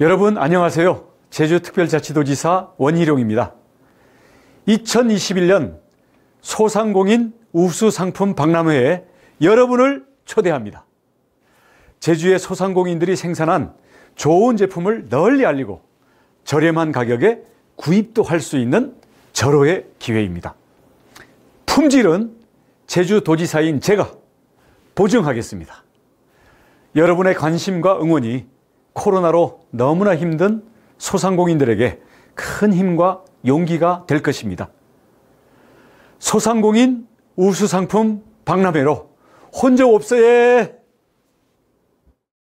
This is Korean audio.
여러분 안녕하세요. 제주특별자치도지사 원희룡입니다. 2021년 소상공인 우수상품 박람회에 여러분을 초대합니다. 제주의 소상공인들이 생산한 좋은 제품을 널리 알리고 저렴한 가격에 구입도 할 수 있는 절호의 기회입니다. 품질은 제주도지사인 제가 보증하겠습니다. 여러분의 관심과 응원이 코로나로 너무나 힘든 소상공인들에게 큰 힘과 용기가 될 것입니다. 소상공인 우수상품 박람회로 혼자 없어요